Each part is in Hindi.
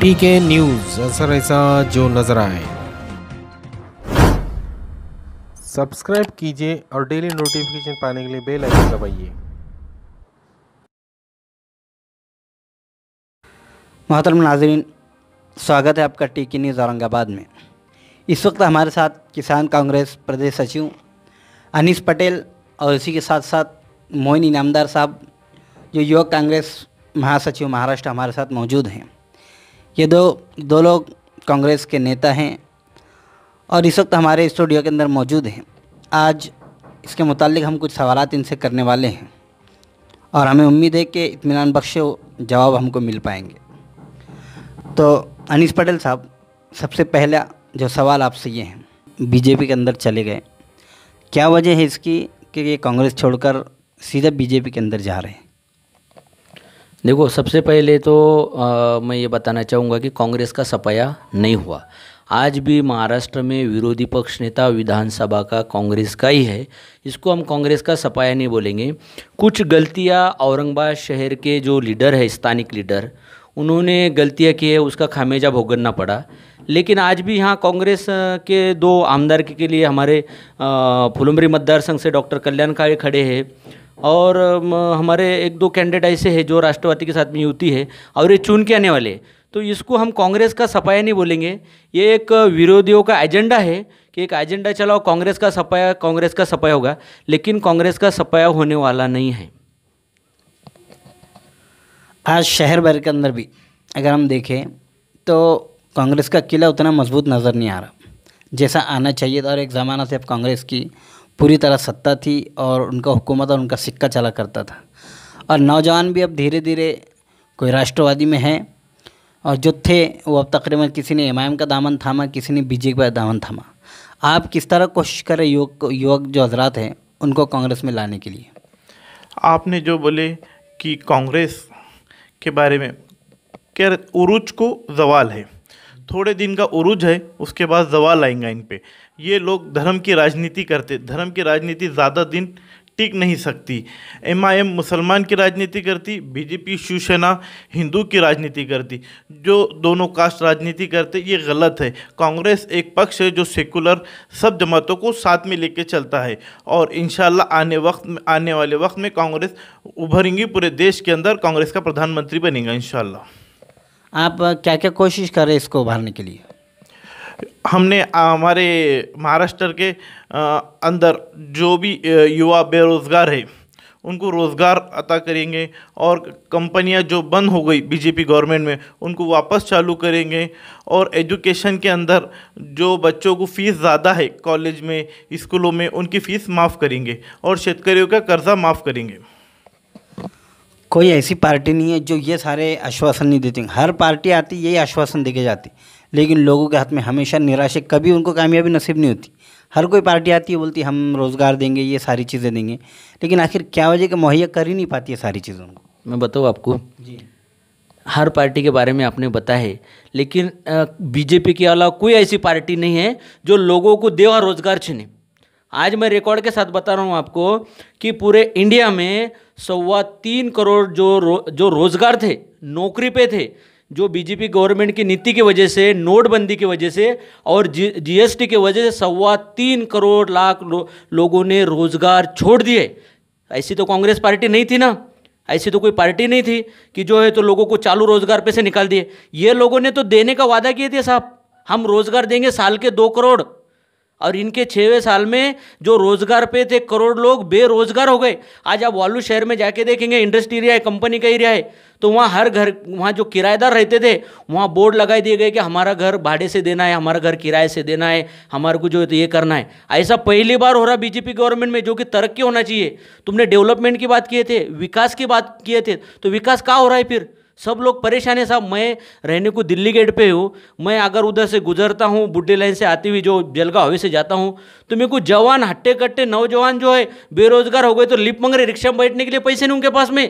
टी के न्यूज़ असर ऐसा जो नज़र आए सब्सक्राइब कीजिए और डेली नोटिफिकेशन पाने के लिए बेल आइकन दबाइए मोहतरम नाजरीन स्वागत है आपका टी के न्यूज़ औरंगाबाद में इस वक्त हमारे साथ किसान कांग्रेस प्रदेश सचिव अनिस पटेल और इसी के साथ साथ मोइन इनामदार साहब जो युवक कांग्रेस महासचिव महाराष्ट्र हमारे साथ मौजूद हैं ये दो दो लोग कांग्रेस के नेता हैं और इस वक्त हमारे स्टूडियो के अंदर मौजूद हैं आज इसके मुतालिक हम कुछ सवाल इनसे करने वाले हैं और हमें उम्मीद है कि इतमान बख्श जवाब हमको मिल पाएंगे तो अनिस पटेल साहब सबसे पहला जो सवाल आपसे ये है बीजेपी के अंदर चले गए क्या वजह है इसकी कि ये कांग्रेस छोड़कर सीधा बीजेपी के अंदर जा रहे हैं देखो सबसे पहले तो आ, मैं ये बताना चाहूँगा कि कांग्रेस का सपाया नहीं हुआ आज भी महाराष्ट्र में विरोधी पक्ष नेता विधानसभा का कांग्रेस का ही है इसको हम कांग्रेस का सपाया नहीं बोलेंगे कुछ गलतियाँ औरंगाबाद शहर के जो लीडर है स्थानिक लीडर उन्होंने गलतियाँ की है उसका खामेजा भोगना पड़ा लेकिन आज भी यहाँ कांग्रेस के दो आमदार के लिए हमारे फुलमरी मतदार संघ से डॉक्टर कल्याण काले खड़े हैं और हमारे एक दो कैंडिडेट ऐसे हैं जो राष्ट्रवादी के साथ में युति है और ये चुन के आने वाले तो इसको हम कांग्रेस का सफाया नहीं बोलेंगे ये एक विरोधियों का एजेंडा है कि एक एजेंडा चलाओ कांग्रेस का सफाया कांग्रेस का सफाया होगा लेकिन कांग्रेस का सफाया होने वाला नहीं है आज शहर भर के अंदर भी अगर हम देखें तो कांग्रेस का किला उतना मजबूत नज़र नहीं आ रहा जैसा आना चाहिए था और एक ज़माना से अब कांग्रेस की पूरी तरह सत्ता थी और उनका हुकूमत और उनका सिक्का चला करता था और नौजवान भी अब धीरे धीरे कोई राष्ट्रवादी में है और जो थे वो अब तकरीबन किसी ने एम का दामन थामा किसी ने बीजेपी का दामन थामा आप किस तरह कोशिश कर रहे युवक युवक जो हजरात हैं उनको कांग्रेस में लाने के लिए आपने जो बोले कि कांग्रेस के बारे में क्या उरुज को जवाल है थोड़े दिन का उरुज है उसके बाद जवाल आएगा इन पर ये लोग धर्म की राजनीति करते धर्म की राजनीति ज़्यादा दिन टिक नहीं सकती एम आई एम मुसलमान की राजनीति करती बीजेपी शिवसेना हिंदू की राजनीति करती जो दोनों कास्ट राजनीति करते ये गलत है कांग्रेस एक पक्ष है जो सेकुलर सब जमातों को साथ में लेके चलता है और इन आने वक्त में आने वाले वक्त में कांग्रेस उभरेंगी पूरे देश के अंदर कांग्रेस का प्रधानमंत्री बनेगा इन आप क्या क्या कोशिश कर रहे हैं इसको उभारने के लिए हमने हमारे महाराष्ट्र के अंदर जो भी युवा बेरोज़गार है उनको रोज़गार अता करेंगे और कंपनियां जो बंद हो गई बीजेपी गवर्नमेंट में उनको वापस चालू करेंगे और एजुकेशन के अंदर जो बच्चों को फीस ज़्यादा है कॉलेज में स्कूलों में उनकी फ़ीस माफ़ करेंगे और शेतकरियों का कर्ज़ा माफ़ करेंगे कोई ऐसी पार्टी नहीं है जो ये सारे आश्वासन नहीं देती हर पार्टी आती यही आश्वासन देके जाती लेकिन लोगों के हाथ में हमेशा निराशा कभी उनको कामयाबी नसीब नहीं होती हर कोई पार्टी आती है बोलती हम रोज़गार देंगे ये सारी चीज़ें देंगे लेकिन आखिर क्या वजह कि मुहैया कर ही नहीं पाती है सारी चीज़ों को मैं बताऊँ आपको जी हर पार्टी के बारे में आपने बताया है लेकिन बीजेपी के अलावा कोई ऐसी पार्टी नहीं है जो लोगों को दे और रोज़गार छीने आज मैं रिकॉर्ड के साथ बता रहा हूँ आपको कि पूरे इंडिया में सवा तीन करोड़ जो रो, जो रोज़गार थे नौकरी पे थे जो बीजेपी गवर्नमेंट की नीति की वजह से नोटबंदी की वजह से और जी जीएसटी की वजह से सवा तीन करोड़ लाख लो, लोगों ने रोज़गार छोड़ दिए ऐसी तो कांग्रेस पार्टी नहीं थी ना ऐसी तो कोई पार्टी नहीं थी कि जो है तो लोगों को चालू रोज़गार पे से निकाल दिए ये लोगों ने तो देने का वादा किए थे साहब हम रोज़गार देंगे साल के दो करोड़ और इनके छवें साल में जो रोज़गार पे थे करोड़ लोग बेरोज़गार हो गए आज आप वालू शहर में जाके देखेंगे इंडस्ट्री एरिया है कंपनी का एरिया है तो वहाँ हर घर वहाँ जो किराएदार रहते थे वहाँ बोर्ड लगाए दिए गए कि हमारा घर भाड़े से देना है हमारा घर किराए से देना है हमारे को जो है तो ये करना है ऐसा पहली बार हो रहा बीजेपी गवर्नमेंट में जो कि तरक्की होना चाहिए तुमने डेवलपमेंट की बात किए थे विकास की बात किए थे तो विकास कहाँ हो रहा है फिर सब लोग परेशान है साहब मैं रहने को दिल्ली गेट पे हूँ मैं अगर उधर से गुजरता हूँ बुड्ढे लाइन से आती हुई जो जलगा हवे से जाता हूँ तो मेरे को जवान हट्टे कट्टे नौजवान जो है बेरोजगार हो गए तो लिप मंग रहे रिक्शा में बैठने के लिए पैसे नहीं उनके पास में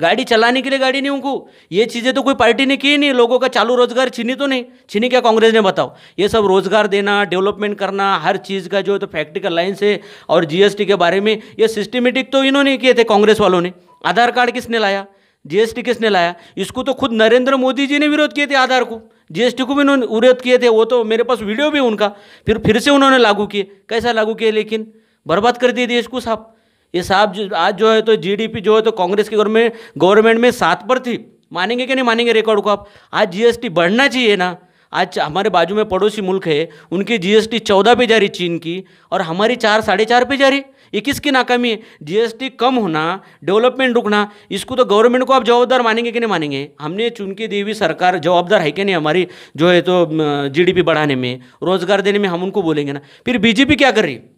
गाड़ी चलाने के लिए गाड़ी नहीं उनको ये चीज़ें तो कोई पार्टी ने की नहीं लोगों का चालू रोजगार छीनी तो नहीं छीनी क्या कांग्रेस ने बताओ ये सब रोजगार देना डेवलपमेंट करना हर चीज़ का जो है तो फैक्ट्री का लाइन से और जीएसटी के बारे में ये सिस्टमेटिक तो इन्होंने किए थे कांग्रेस वालों ने आधार कार्ड किसने लाया जीएसटी किसने लाया इसको तो खुद नरेंद्र मोदी जी ने विरोध किए थे आधार को जीएसटी को भी उन्होंने विरोध किए थे वो तो मेरे पास वीडियो भी उनका फिर फिर से उन्होंने लागू किए कैसा लागू किए लेकिन बर्बाद कर दिए देश को साहब ये साहब जो आज जो है तो जीडीपी जो है तो कांग्रेस की गवर्नमेंट गवर्नमेंट में सात पर थी मानेंगे कि नहीं मानेंगे रिकॉर्ड को आप आज जीएसटी बढ़ना चाहिए ना आज हमारे बाजू में पड़ोसी मुल्क है उनकी जीएसटी चौदह पे जा रही चीन की और हमारी चार साढ़े चार पे रही ये किसकी नाकामी है जीएसटी कम होना डेवलपमेंट रुकना इसको तो गवर्नमेंट को आप जवाबदार मानेंगे कि नहीं मानेंगे हमने चुनके दी हुई सरकार जवाबदार है कि नहीं हमारी जो है तो जीडीपी बढ़ाने में रोजगार देने में हम उनको बोलेंगे ना फिर बीजेपी क्या कर रही है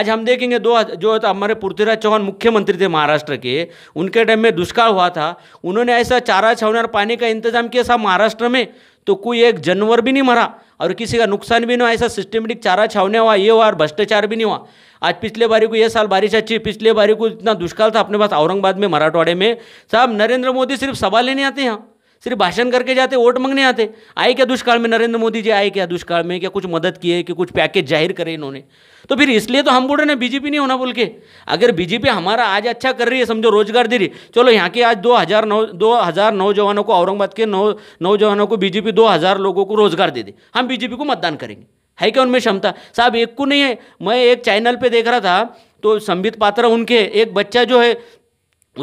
आज हम देखेंगे दो जो तो हमारे पृथ्वीराज चौहान मुख्यमंत्री थे महाराष्ट्र के उनके टाइम में दुष्काल हुआ था उन्होंने ऐसा चारा छावनी और पानी का इंतजाम किया सब महाराष्ट्र में तो कोई एक जानवर भी नहीं मरा और किसी का नुकसान भी नहीं हुआ ऐसा सिस्टमेटिक चारा छावने हुआ ये हुआ और भ्रष्टाचार भी नहीं हुआ आज पिछले बारी को ये साल बारिश अच्छी पिछले बारी को इतना दुष्काल था अपने पास औरंगाबाद में मराठवाड़े में साहब नरेंद्र मोदी सिर्फ सभा लेने आते हैं सिर्फ भाषण करके जाते वोट मांगने आते आए क्या दुष्काल में नरेंद्र मोदी जी आए क्या दुष्काल में क्या कुछ मदद किए कि कुछ पैकेज जाहिर करे इन्होंने तो फिर इसलिए तो हम बोल रहे हैं बीजेपी नहीं होना बोल के अगर बीजेपी हमारा आज अच्छा कर रही है समझो रोजगार दे रही चलो यहाँ के आज दो हज़ार नौ दो हज़ार नौजवानों को औरंगाबाद के नौ नौजवानों को बीजेपी दो हज़ार लोगों को रोजगार दे दे हम बीजेपी को मतदान करेंगे है क्या उनमें क्षमता साहब एक को नहीं है मैं एक चैनल पर देख रहा था तो संबित पात्रा उनके एक बच्चा जो है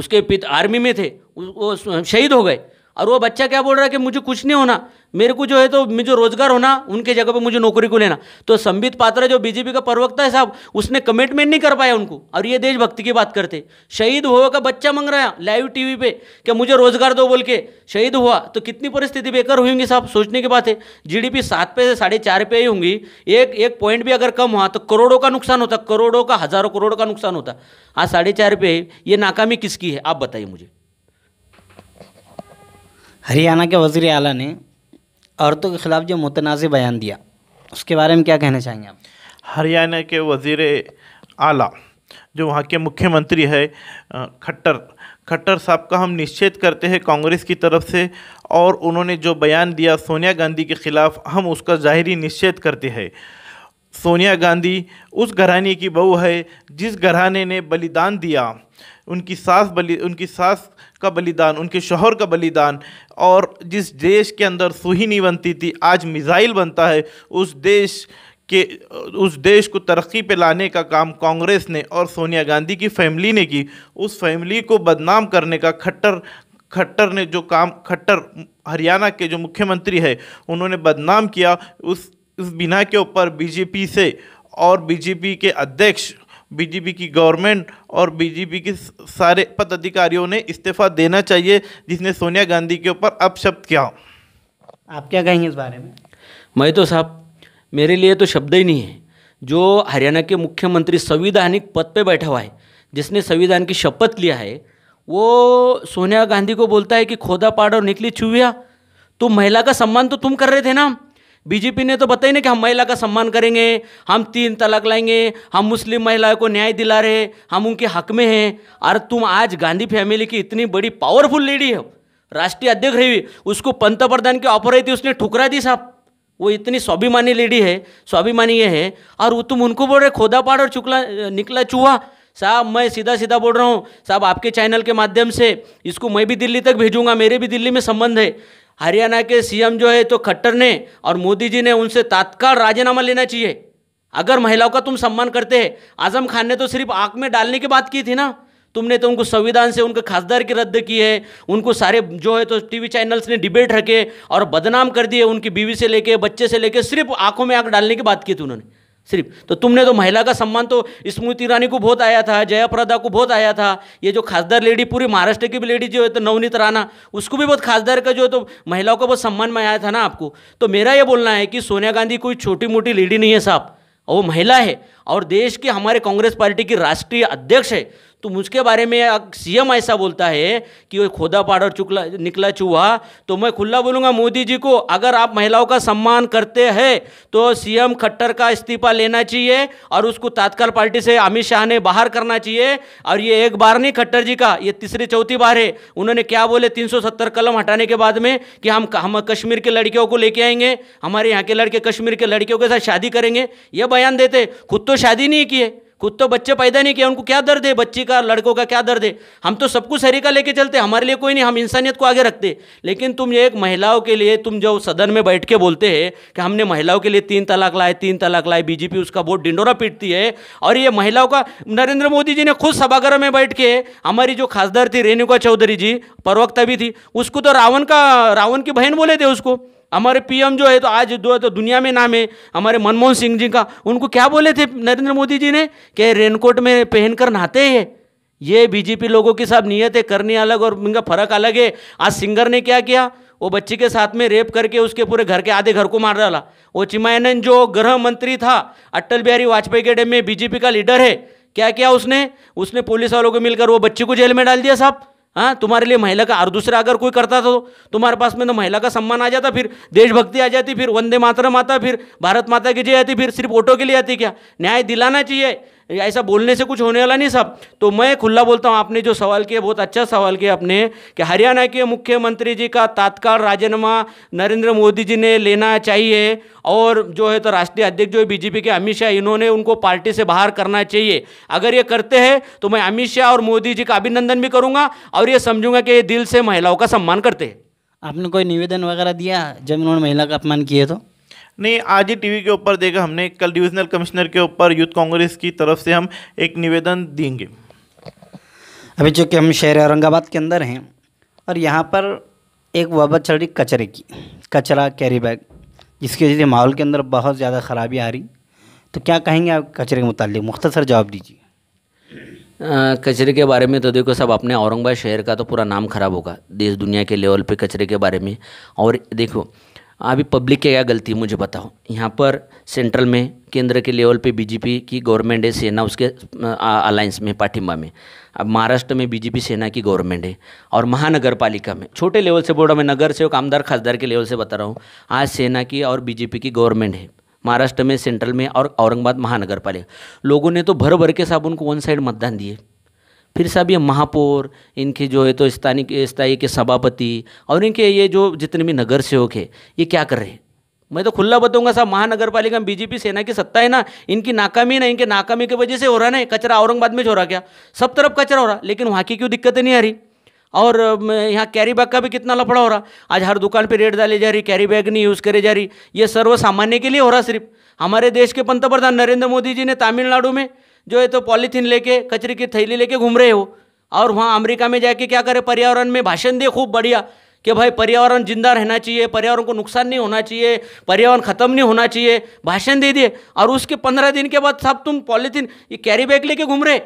उसके पिता आर्मी में थे वो शहीद हो गए और वो बच्चा क्या बोल रहा है कि मुझे कुछ नहीं होना मेरे को जो है तो मुझे रोजगार होना उनके जगह पे मुझे नौकरी को लेना तो संबित पात्रा जो बीजेपी का प्रवक्ता है साहब उसने कमिटमेंट नहीं कर पाया उनको और ये देशभक्ति की बात करते शहीद हुआ का बच्चा मंग रहा है लाइव टीवी पे कि मुझे रोजगार दो बोल के शहीद हुआ तो कितनी परिस्थिति बेकार हुएंगी साहब सोचने की बात है जी सात पे से साढ़े चार पे ही होंगी एक एक पॉइंट भी अगर कम हुआ तो करोड़ों का नुकसान होता करोड़ों का हज़ारों करोड़ का नुकसान होता आज हाँ, साढ़े चार ये नाकामी किसकी है आप बताइए मुझे हरियाणा के वज़ी अला ने औरतों के ख़िलाफ़ जो मुतनाज़ बयान दिया उसके बारे में क्या कहना चाहेंगे आप हरियाणा के वजीर अला जो वहाँ के मुख्यमंत्री है खट्टर खट्टर साहब का हम निश्चित करते हैं कांग्रेस की तरफ से और उन्होंने जो बयान दिया सोनिया गांधी के ख़िलाफ़ हम उसका ज़ाहरी निश्चित करते हैं सोनिया गांधी उस घराने की बहू है जिस घराने ने बलिदान दिया उनकी सास बलि उनकी सास का बलिदान उनके शोहर का बलिदान और जिस देश के अंदर सुहीनी बनती थी आज मिज़ाइल बनता है उस देश के उस देश को तरक्की पे लाने का काम कांग्रेस ने और सोनिया गांधी की फैमिली ने की उस फैमिली को बदनाम करने का खट्टर खट्टर ने जो काम खट्टर हरियाणा के जो मुख्यमंत्री है उन्होंने बदनाम किया उस इस बिना के ऊपर बीजेपी से और बीजेपी के अध्यक्ष बीजेपी की गवर्नमेंट और बीजेपी के सारे पदाधिकारियों ने इस्तीफा देना चाहिए जिसने सोनिया गांधी के ऊपर अपशब्द किया आप क्या कहेंगे इस बारे में मैं तो साहब मेरे लिए तो शब्द ही नहीं है जो हरियाणा के मुख्यमंत्री संविधानिक पद पे बैठा हुआ है जिसने संविधान की शपथ लिया है वो सोनिया गांधी को बोलता है कि खोदा और निकली छुविया तो महिला का सम्मान तो तुम कर रहे थे ना बीजेपी ने तो बताई ना कि हम महिला का सम्मान करेंगे हम तीन तलाक लाएंगे हम मुस्लिम महिलाओं को न्याय दिला रहे हम उनके हक में हैं अरे तुम आज गांधी फैमिली की इतनी बड़ी पावरफुल लेडी हो राष्ट्रीय अध्यक्ष रही उसको पंतप्रधान की ऑफर आई थी उसने ठुकरा दी साहब वो इतनी स्वाभिमानी लेडी है स्वाभिमानी है और वो तुम उनको बोल रहे खोदा पाड़ और चुकला निकला चूहा साहब मैं सीधा सीधा बोल रहा हूँ साहब आपके चैनल के माध्यम से इसको मैं भी दिल्ली तक भेजूंगा मेरे भी दिल्ली में संबंध है हरियाणा के सीएम जो है तो खट्टर ने और मोदी जी ने उनसे तत्काल राजीनामा लेना चाहिए अगर महिलाओं का तुम सम्मान करते हैं आजम खान ने तो सिर्फ आँख में डालने की बात की थी ना तुमने तो उनको संविधान से उनके खासदार की रद्द की है उनको सारे जो है तो टीवी चैनल्स ने डिबेट रखे और बदनाम कर दिए उनकी बीवी से लेके बच्चे से लेके सिर्फ आंखों में आंख डालने की बात की थी उन्होंने सिर्फ तो तुमने तो महिला का सम्मान तो स्मृति ईरानी को बहुत आया था प्रदा को बहुत आया था ये जो खासदार लेडी पूरी महाराष्ट्र की भी लेडी जो है तो नवनीत राणा उसको भी बहुत खासदार का जो है तो महिलाओं का बहुत सम्मान में आया था ना आपको तो मेरा ये बोलना है कि सोनिया गांधी कोई छोटी मोटी लेडी नहीं है साहब और वो महिला है और देश की हमारे कांग्रेस पार्टी की राष्ट्रीय अध्यक्ष है तो मुझके बारे में सीएम ऐसा बोलता है कि वो खोदा पाड़ चुकला निकला चूहा तो मैं खुला बोलूँगा मोदी जी को अगर आप महिलाओं का सम्मान करते हैं तो सीएम खट्टर का इस्तीफा लेना चाहिए और उसको तात्काल पार्टी से अमित शाह ने बाहर करना चाहिए और ये एक बार नहीं खट्टर जी का ये तीसरी चौथी बार है उन्होंने क्या बोले सत्तर कलम हटाने के बाद में कि हम हम कश्मीर के लड़कियों को लेके आएंगे हमारे यहाँ के लड़के कश्मीर के लड़कियों के साथ शादी करेंगे ये बयान देते खुद तो शादी नहीं किए खुद तो बच्चे पैदा नहीं किया उनको क्या दर्द है बच्ची का लड़कों का क्या दर्द है हम तो सब कुछ का लेके चलते हमारे लिए कोई नहीं हम इंसानियत को आगे रखते लेकिन तुम एक महिलाओं के लिए तुम जो सदन में बैठ के बोलते हैं कि हमने महिलाओं के लिए तीन तलाक लाए तीन तलाक लाए बीजेपी उसका वोट डिंडोरा पीटती है और ये महिलाओं का नरेंद्र मोदी जी ने खुद सभागृह में बैठ के हमारी जो खासदार थी रेणुका चौधरी जी प्रवक्ता भी थी उसको तो रावण का रावण की बहन बोले थे उसको हमारे पीएम जो है तो आज दो तो दुनिया में नाम है हमारे मनमोहन सिंह जी का उनको क्या बोले थे नरेंद्र मोदी जी ने कि रेनकोट में पहनकर नहाते हैं ये बीजेपी लोगों की सब नीयत है करनी अलग और उनका फर्क अलग है आज सिंगर ने क्या किया वो बच्ची के साथ में रेप करके उसके पूरे घर के आधे घर को मार डाला वो चिमायनंद जो गृह मंत्री था अटल बिहारी वाजपेयी के डेम में बीजेपी का लीडर है क्या किया उसने उसने पुलिस वालों को मिलकर वो बच्ची को जेल में डाल दिया साहब हाँ तुम्हारे लिए महिला का और दूसरा अगर कोई करता था तो तुम्हारे पास में तो महिला का सम्मान आ जाता फिर देशभक्ति आ जाती फिर वंदे मातरम आता फिर भारत माता की जय आती फिर सिर्फ वोटों के लिए आती क्या न्याय दिलाना चाहिए ऐसा बोलने से कुछ होने वाला नहीं सब तो मैं खुला बोलता हूँ आपने जो सवाल किया बहुत अच्छा सवाल किया आपने कि हरियाणा के मुख्यमंत्री जी का तात्काल राजीनामा नरेंद्र मोदी जी ने लेना चाहिए और जो है तो राष्ट्रीय अध्यक्ष जो है बीजेपी के अमित शाह इन्होंने उनको पार्टी से बाहर करना चाहिए अगर ये करते हैं तो मैं अमित शाह और मोदी जी का अभिनंदन भी करूँगा और ये समझूंगा कि ये दिल से महिलाओं का सम्मान करते हैं आपने कोई निवेदन वगैरह दिया जब इन्होंने महिला का अपमान किए तो नहीं आज ही टीवी के ऊपर देगा हमने कल डिविजनल कमिश्नर के ऊपर यूथ कांग्रेस की तरफ से हम एक निवेदन देंगे अभी चूँकि हम शहर औरंगाबाद के अंदर हैं और यहाँ पर एक वबा चल रही कचरे की कचरा कैरी बैग जिसकी वजह से माहौल के अंदर बहुत ज़्यादा ख़राबी आ रही तो क्या कहेंगे आप कचरे के मुतालिक मुख्तसर जवाब दीजिए कचरे के बारे में तो देखो सब अपने औरंगाबाद शहर का तो पूरा नाम ख़राब होगा देश दुनिया के लेवल पे कचरे के बारे में और देखो अभी पब्लिक की क्या गलती है मुझे बताओ यहाँ पर सेंट्रल में केंद्र के लेवल पे बीजेपी की गवर्नमेंट है सेना उसके अलायंस में पाठिंबा में अब महाराष्ट्र में बीजेपी सेना की गवर्नमेंट है और महानगर पालिका में छोटे लेवल से बोल रहा हूँ मैं नगर सेवक आमदार खासदार के लेवल से बता रहा हूँ आज सेना की और बीजेपी की गवर्नमेंट है महाराष्ट्र में सेंट्रल में और औरंगाबाद महानगर पालिका लोगों ने तो भर भर के साहब उनको वन साइड मतदान दिए फिर साहब ये महापौर इनके जो है तो स्थानीय स्थाई के सभापति और इनके ये जो जितने भी नगर सेवक है ये क्या कर रहे हैं मैं तो खुला बताऊंगा साहब महानगर पालिका में बीजेपी सेना की सत्ता है ना इनकी नाकामी ना इनके नाकामी की वजह से हो रहा ना कचरा औरंगाबाद में हो रहा क्या सब तरफ कचरा हो रहा लेकिन वहाँ की क्यों दिक्कतें नहीं आ रही और यहाँ कैरी बैग का भी कितना लफड़ा हो रहा आज हर दुकान पर रेट डाले जा रही कैरी बैग नहीं यूज़ करे जा रही ये सर्व सामान्य के लिए हो रहा सिर्फ हमारे देश के पंतप्रधान नरेंद्र मोदी जी ने तमिलनाडु में जो है तो पॉलीथीन लेके कचरे की थैली लेके घूम रहे हो और वहाँ अमेरिका में जाके क्या करे पर्यावरण में भाषण दे खूब बढ़िया कि भाई पर्यावरण जिंदा रहना चाहिए पर्यावरण को नुकसान नहीं होना चाहिए पर्यावरण ख़त्म नहीं होना चाहिए भाषण दे दिए और उसके पंद्रह दिन के बाद सब तुम पॉलीथीन ये कैरी बैग लेके घूम रहे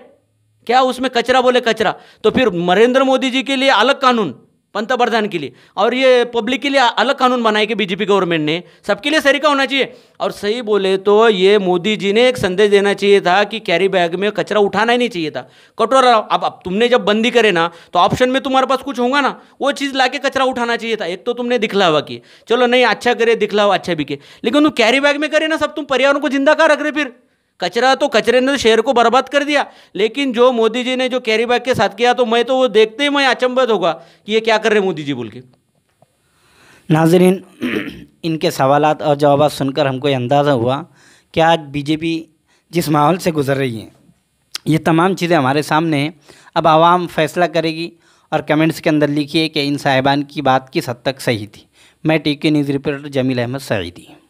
क्या उसमें कचरा बोले कचरा तो फिर नरेंद्र मोदी जी के लिए अलग कानून पंतप्रधान के लिए और ये पब्लिक के लिए अलग कानून बनाए कि बीजेपी गवर्नमेंट ने सबके लिए सरीका होना चाहिए और सही बोले तो ये मोदी जी ने एक संदेश देना चाहिए था कि कैरी बैग में कचरा उठाना ही नहीं चाहिए था कठोर अब अब तुमने जब बंदी करे ना तो ऑप्शन में तुम्हारे पास कुछ होगा ना वो चीज़ ला कचरा उठाना चाहिए था एक तो तुमने दिखलावा किए चलो नहीं अच्छा करे दिखलावा अच्छा बिके लेकिन तुम कैरी बैग में करे ना सब तुम पर्यावरण को जिंदा कहा रख रहे फिर कचरा तो कचरे ने तो शहर को बर्बाद कर दिया लेकिन जो मोदी जी ने जो कैरी बैग के साथ किया तो मैं तो वो देखते ही मैं अचंभत होगा कि ये क्या कर रहे मोदी जी बोल के नाजरीन इनके सवाल और जवाब सुनकर हमको ये अंदाज़ा हुआ कि आज बीजेपी जिस माहौल से गुजर रही है ये तमाम चीज़ें हमारे सामने हैं अब आवाम फैसला करेगी और कमेंट्स के अंदर लिखिए कि इन साहिबान की बात किस हद तक सही थी मैं टी के न्यूज़ रिपोर्टर जमील अहमद सईदी